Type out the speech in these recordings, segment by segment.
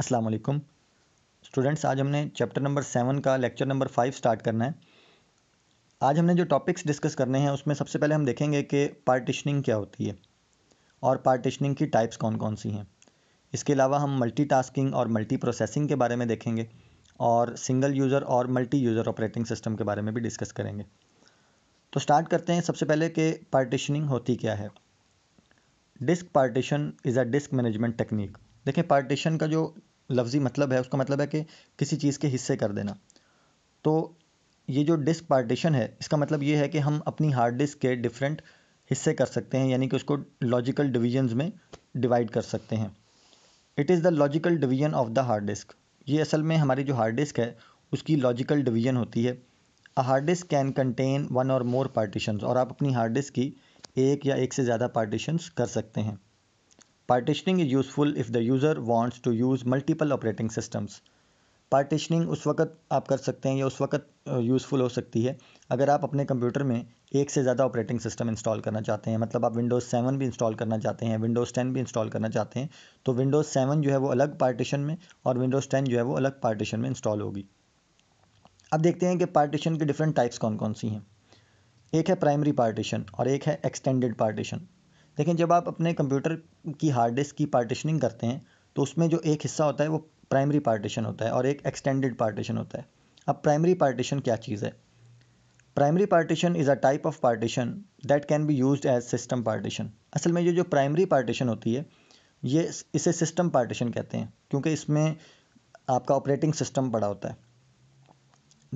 अस्सलाम वालेकुम स्टूडेंट्स आज हमने चैप्टर नंबर सेवन का लेक्चर नंबर फाइव स्टार्ट करना है आज हमने जो टॉपिक्स डिस्कस करने हैं उसमें सबसे पहले हम देखेंगे कि पार्टिशनिंग क्या होती है और पार्टिशनिंग की टाइप्स कौन कौन सी हैं इसके अलावा हम मल्टीटास्किंग और मल्टी प्रोसेसिंग के बारे में देखेंगे और सिंगल यूज़र और मल्टी यूज़र ऑपरेटिंग सिस्टम के बारे में भी डिस्कस करेंगे तो स्टार्ट करते हैं सबसे पहले कि पार्टिशनिंग होती क्या है disk partition is a disk management technique देखें पार्टीशन का जो लफ्ज़ी मतलब है उसका मतलब है कि किसी चीज़ के हिस्से कर देना तो ये जो डिस्क पार्टीशन है इसका मतलब ये है कि हम अपनी हार्ड डिस्क के डिफरेंट हिस्से कर सकते हैं यानी कि उसको लॉजिकल डिवीजन में डिवाइड कर सकते हैं it is the logical division of the hard disk ये असल में हमारी जो हार्ड डिस्क है उसकी लॉजिकल डिवीजन होती है a hard disk can contain one or more partition और आप अपनी हार्ड डिस्क की एक या एक से ज़्यादा पार्टीशंस कर सकते हैं partitioning is useful if the user wants to use multiple operating systems partitioning उस वक्त आप कर सकते हैं या उस वक्त यूज़फुल हो सकती है अगर आप अपने कंप्यूटर में एक से ज़्यादा ऑपरेटिंग सिस्टम इंस्टॉल करना चाहते हैं मतलब आप विंडोज़ सेवन भी इंस्टॉल करना चाहते हैं विंडोज़ टेन भी इंस्टॉल करना चाहते हैं तो विंडोज़ सेवन जो है वो अलग पार्टीशन में और विंडोज़ टेन जो है वो अलग पार्टीशन में इंस्टॉल होगी अब देखते हैं कि पार्टीशन के डिफरेंट टाइप्स कौन कौन सी हैं एक है प्राइमरी पार्टीशन और एक है एक्सटेंडेड पार्टीशन लेकिन जब आप अपने कंप्यूटर की हार्ड डिस्क की पार्टीशनिंग करते हैं तो उसमें जो एक हिस्सा होता है वो प्राइमरी पार्टीशन होता है और एक एक्सटेंडेड पार्टीशन होता है अब प्राइमरी पार्टीशन क्या चीज़ है primary partition is a type of partition that can be use as system partition असल में ये जो प्राइमरी पार्टीशन होती है ये इसे सिस्टम पार्टीशन कहते हैं क्योंकि इसमें आपका ऑपरेटिंग सिस्टम पड़ा होता है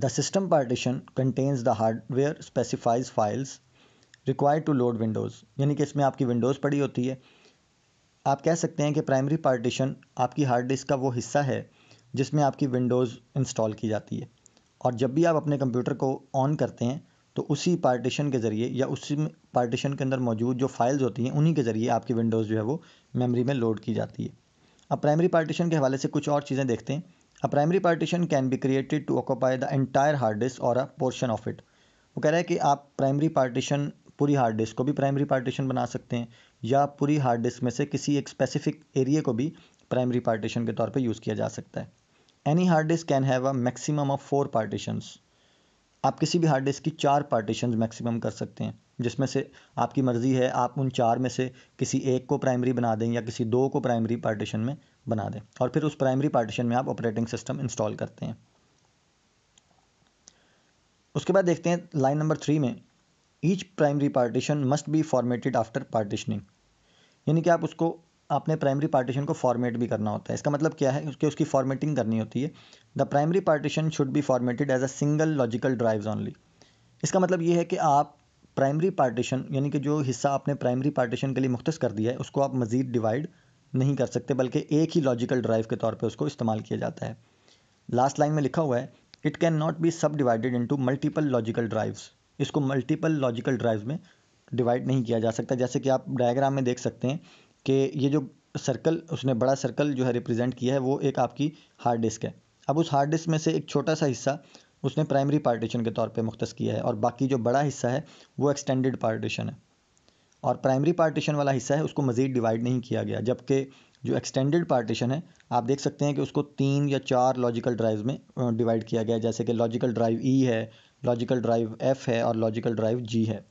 the system partition contains the hardware specifies files require to load Windows यानी कि इसमें आपकी विंडोज़ पड़ी होती है आप कह सकते हैं कि प्राइमरी पार्टीशन आपकी हार्ड डिस्क का वो हिस्सा है जिसमें आपकी विंडोज़ इंस्टॉल की जाती है और जब भी आप अपने कंप्यूटर को ऑन करते हैं तो उसी पार्टीशन के ज़रिए या उसी पार्टीशन के अंदर मौजूद जो फाइल्स होती हैं उन्हीं के ज़रिए आपकी विंडोज़ जो है वो मेमोरी में लोड की जाती है अब प्राइमरी पार्टीशन के हवाले से कुछ और चीज़ें देखते हैं a primary partition can be created to occupy the entire hard disk और अ पोर्शन ऑफ इट वो कह रहा है कि आप प्राइमरी पार्टीशन पूरी हार्ड डिस्क को भी प्राइमरी पार्टीशन बना सकते हैं या पूरी हार्ड डिस्क में से किसी एक स्पेसिफिक एरिया को भी प्राइमरी पार्टीशन के तौर पर यूज़ किया जा सकता है any hard disk can have a maximum of four partitions आप किसी भी हार्ड डिस्क की चार पार्टीशन मैक्सिमम कर सकते हैं जिसमें से आपकी मर्ज़ी है आप उन चार में से किसी एक को प्राइमरी बना दें या किसी दो को प्राइमरी पार्टीशन में बना दें और फिर उस प्राइमरी पार्टीशन में आप ऑपरेटिंग सिस्टम इंस्टॉल करते हैं उसके बाद देखते हैं लाइन नंबर थ्री में each primary partition must be formatted after partitioning यानी कि आप उसको आपने प्राइमरी पार्टीशन को फॉर्मेट भी करना होता है इसका मतलब क्या है उसके उसकी फॉर्मेटिंग करनी होती है the primary partition should be formatted as a single logical drives only इसका मतलब ये है कि आप प्राइमरी पार्टीशन यानी कि जो हिस्सा आपने प्राइमरी पार्टीशन के लिए मुख्त कर दिया है उसको आप मज़ीद डिवाइड नहीं कर सकते बल्कि एक ही लॉजिकल ड्राइव के तौर पर उसको इस्तेमाल किया जाता है लास्ट लाइन में लिखा हुआ है it cannot be subdivided into multiple logical drives इसको मल्टीपल लॉजिकल ड्राइव में डिवाइड नहीं किया जा सकता जैसे कि आप डायग्राम में देख सकते हैं कि ये जो सर्कल उसने बड़ा सर्कल जो है रिप्रेजेंट किया है वो एक आपकी हार्ड डिस्क है अब उस हार्ड डिस्क में से एक छोटा सा हिस्सा उसने प्राइमरी पार्टीशन के तौर पे मुख्तस किया है और बाकी जो बड़ा हिस्सा है वो एक्सटेंडेड पार्टीशन है और प्राइमरी पार्टीशन वाला हिस्सा है उसको मज़ीद डिवाइड नहीं किया गया जबकि जो एक्सटेंडेड पार्टीशन है आप देख सकते हैं कि उसको तीन या चार लॉजिकल ड्राइव में डिवाइड किया गया जैसे कि लॉजिकल ड्राइव ई है लॉजिकल ड्राइव एफ है और लॉजिकल ड्राइव जी है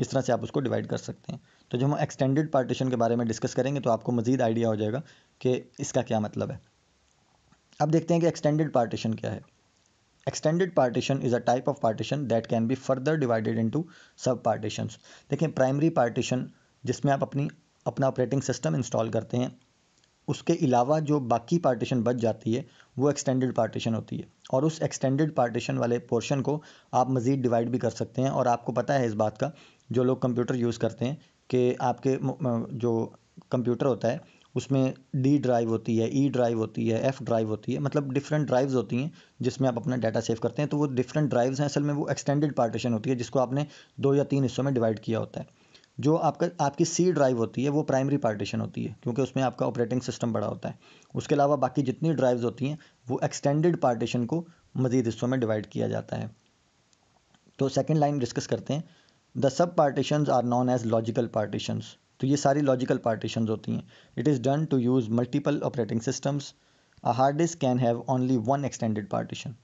इस तरह से आप उसको डिवाइड कर सकते हैं तो जब हम एक्सटेंडेड पार्टीशन के बारे में डिस्कस करेंगे तो आपको मज़ीद आइडिया हो जाएगा कि इसका क्या मतलब है अब देखते हैं कि एक्सटेंडेड पार्टीशन क्या है extended partition is a type of partition that can be further divided into subpartitions देखें प्राइमरी पार्टीशन जिसमें आप अपनी अपना ऑपरेटिंग सिस्टम इंस्टॉल करते हैं उसके अलावा जो बाकी पार्टीशन बच जाती है वो एक्सटेंडेड पार्टीशन होती है और उस एक्सटेंडेड पार्टीशन वाले पोर्शन को आप मज़ीद डिवाइड भी कर सकते हैं और आपको पता है इस बात का जो लोग कंप्यूटर यूज़ करते हैं कि आपके जो कंप्यूटर होता है उसमें डी ड्राइव होती है ई e ड्राइव होती है एफ़ ड्राइव होती है मतलब डिफरेंट ड्राइव्स होती हैं जिसमें आप अपना डाटा सेव करते हैं तो वो डिफरेंट ड्राइव्स हैं असल में वो एक्सटेंडेड पार्टीशन होती है जिसको आपने दो या तीन हिस्सों में डिवाइड किया होता है जो आपका आपकी सी ड्राइव होती है वो प्राइमरी पार्टीशन होती है क्योंकि उसमें आपका ऑपरेटिंग सिस्टम बड़ा होता है उसके अलावा बाकी जितनी ड्राइव्स होती हैं वो एक्सटेंडेड पार्टीशन को मजीद हिस्सों में डिवाइड किया जाता है तो सेकेंड लाइन डिस्कस करते हैं the sub partition are known as logical partition तो ये सारी लॉजिकल पार्टीशन होती हैं it is done to use multiple operating systems a hard disk can have only one extended partition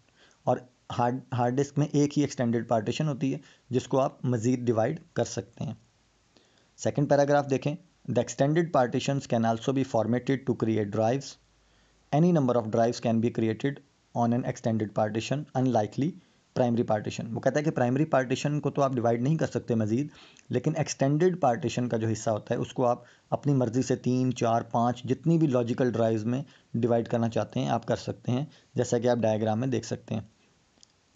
और हार्ड हार्ड डिस्क में एक ही एक्सटेंडेड पार्टीशन होती है जिसको आप मज़ीद डिवाइड कर सकते हैं सेकेंड पैराग्राफ देखें the extended partition can also be formatted to create drives any number of drives can be created on an extended partition unlikely primary partition वो कहता है कि प्राइमरी पार्टीशन को तो आप डिवाइड नहीं कर सकते मज़ीद लेकिन एक्सटेंडेड पार्टीशन का जो हिस्सा होता है उसको आप अपनी मर्ज़ी से तीन चार पाँच जितनी भी लॉजिकल ड्राइव्स में डिवाइड करना चाहते हैं आप कर सकते हैं जैसा कि आप डायग्राम में देख सकते हैं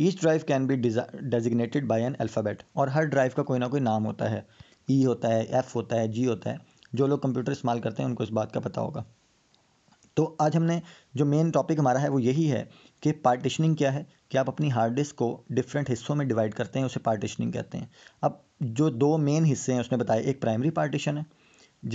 each drive can be designated by an alphabet और हर ड्राइव का कोई ना कोई नाम होता है ई e होता है एफ होता है जी होता है जो लोग कंप्यूटर इस्तेमाल करते हैं उनको इस बात का पता होगा तो आज हमने जो मेन टॉपिक हमारा है वो यही है कि पार्टिशनिंग क्या है कि आप अपनी हार्ड डिस्क को डिफरेंट हिस्सों में डिवाइड करते हैं उसे पार्टिशनिंग कहते हैं अब जो दो मेन हिस्से हैं उसने बताया एक प्राइमरी पार्टीशन है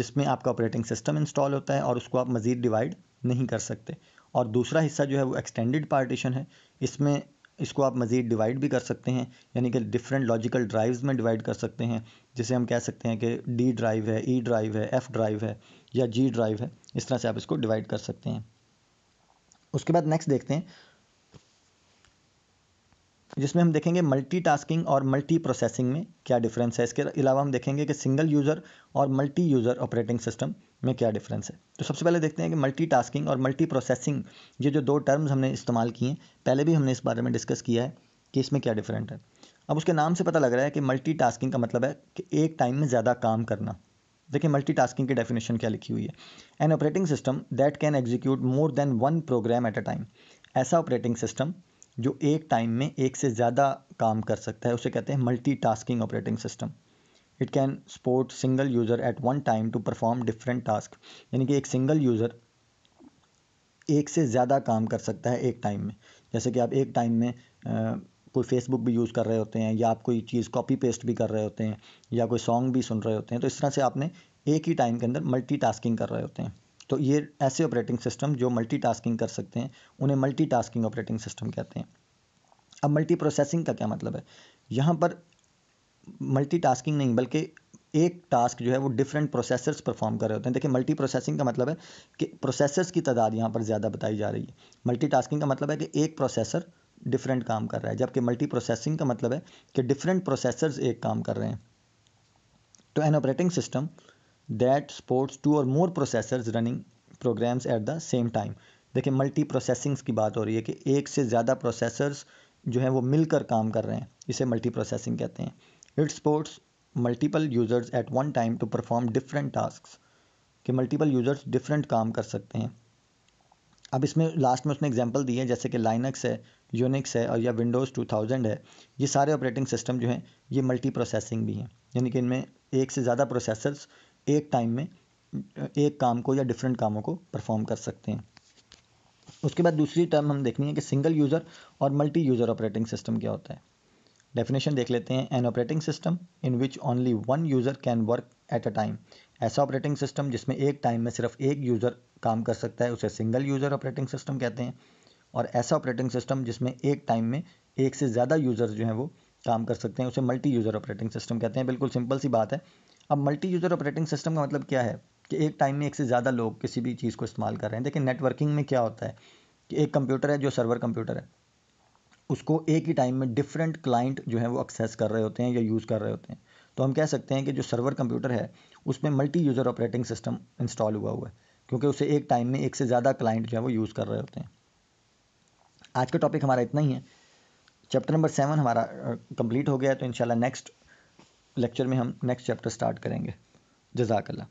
जिसमें आपका ऑपरेटिंग सिस्टम इंस्टॉल होता है और उसको आप मज़ीद डिवाइड नहीं कर सकते और दूसरा हिस्सा जो है वो एक्सटेंडेड पार्टीशन है इसमें इसको आप मज़ीद डिवाइड भी कर सकते हैं यानी कि डिफरेंट लॉजिकल ड्राइव्स में डिवाइड कर सकते हैं जिसे हम कह सकते हैं कि डी ड्राइव है ई e ड्राइव है एफ़ ड्राइव है या जी ड्राइव है इस तरह से आप इसको डिवाइड कर सकते हैं उसके बाद नेक्स्ट देखते हैं जिसमें हम देखेंगे मल्टीटास्किंग और मल्टी प्रोसेसिंग में क्या डिफरेंस है इसके अलावा हम देखेंगे कि सिंगल यूज़र और मल्टी यूज़र ऑपरेटिंग सिस्टम में क्या डिफरेंस है तो सबसे पहले देखते हैं कि मल्टीटास्किंग और मल्टी प्रोसेसिंग ये जो दो टर्म्स हमने इस्तेमाल किए हैं पहले भी हमने इस बारे में डिस्कस किया है कि इसमें क्या डिफरेंट है अब उसके नाम से पता लग रहा है कि टास्किंग का मतलब है कि एक टाइम में ज़्यादा काम करना देखिए टास्किंग की डेफिनेशन क्या लिखी हुई है an operating system that can execute more than one program at a time ऐसा ऑपरेटिंग सिस्टम जो एक टाइम में एक से ज़्यादा काम कर सकता है उसे कहते हैं multitasking operating system it can support single user at one time to perform different task यानी कि एक सिंगल यूज़र एक से ज़्यादा काम कर सकता है एक टाइम में जैसे कि आप एक टाइम में आ, कोई फेसबुक भी यूज़ कर रहे होते हैं या आप कोई चीज़ कॉपी पेस्ट भी कर रहे होते हैं या कोई सॉन्ग भी सुन रहे होते हैं तो इस तरह से आपने एक ही टाइम के अंदर टास्किंग कर रहे होते हैं तो ये ऐसे ऑपरेटिंग सिस्टम जो मल्टीटास्किंग कर सकते हैं उन्हें मल्टीटास्किंग ऑपरेटिंग सिस्टम कहते हैं अब मल्टी प्रोसेसिंग का क्या मतलब है यहाँ पर मल्टीटास्किंग नहीं बल्कि एक टास्क जो है वो डिफरेंट प्रोसेसर्स परफॉर्म कर रहे होते हैं देखिए मल्टी प्रोसेसिंग का मतलब है कि प्रोसेसर्स की तादाद यहाँ पर ज़्यादा बताई जा रही है मल्टीटास्किंग का मतलब है कि एक प्रोसेसर डिफरेंट काम कर रहा है जबकि मल्टी प्रोसेसिंग का मतलब है कि डिफरेंट प्रोसेसर्स एक काम कर रहे हैं तो an operating system that supports two और more processors running programs at the same time देखिए मल्टी प्रोसेसिंग्स की बात हो रही है कि एक से ज़्यादा प्रोसेसर्स जो हैं वो मिलकर काम कर रहे हैं इसे मल्टी प्रोसेसिंग कहते हैं it supports multiple users at one time to perform different task कि मल्टीपल यूज़र्स डिफरेंट काम कर सकते हैं अब इसमें लास्ट में उसने एग्जाम्पल दी है जैसे कि लाइनक्स है यूनिक्स है और या विंडोज़ 2000 है ये सारे ऑपरेटिंग सिस्टम जो हैं ये मल्टी प्रोसेसिंग भी हैं यानी कि इनमें एक से ज़्यादा प्रोसेसर्स एक टाइम में एक काम को या डिफरेंट कामों को परफॉर्म कर सकते हैं उसके बाद दूसरी टर्म हम देखनी है कि सिंगल यूज़र और मल्टी यूज़र ऑपरेटिंग सिस्टम क्या होता है डेफिनेशन देख लेते हैं an operating system in which only one user can work at a time ऐसा ऑपरेटिंग सिस्टम जिसमें एक टाइम में सिर्फ एक यूज़र काम कर सकता है उसे सिंगल यूज़र ऑपरेटिंग सिस्टम कहते हैं और ऐसा ऑपरेटिंग सिस्टम जिसमें एक टाइम में एक से ज़्यादा यूज़र जो हैं वो काम कर सकते हैं उसे मल्टी यूज़र ऑपरेटिंग सिस्टम कहते हैं बिल्कुल सिंपल सी बात है अब मल्टी यूज़र ऑपरेटिंग सिस्टम का मतलब क्या है कि एक टाइम में एक से ज़्यादा लोग किसी भी चीज़ को इस्तेमाल कर रहे हैं देखिए नेटवर्किंग में क्या होता है कि एक कंप्यूटर है जो सर्वर कंप्यूटर है उसको एक ही टाइम में डिफरेंट क्लाइंट जो है वो एक्सेस कर रहे होते हैं या यूज़ कर रहे होते हैं तो हम कह सकते हैं कि जो सर्वर कंप्यूटर है उसमें multi user operating system install हुआ हुआ है क्योंकि उसे एक टाइम में एक से ज़्यादा क्लाइंट जो है वो यूज़ कर रहे होते हैं आज का टॉपिक हमारा इतना ही है चैप्टर नंबर सेवन हमारा कंप्लीट हो गया है तो इंशाल्लाह नेक्स्ट लेक्चर में हम नेक्स्ट चैप्टर स्टार्ट करेंगे जजाकल्ला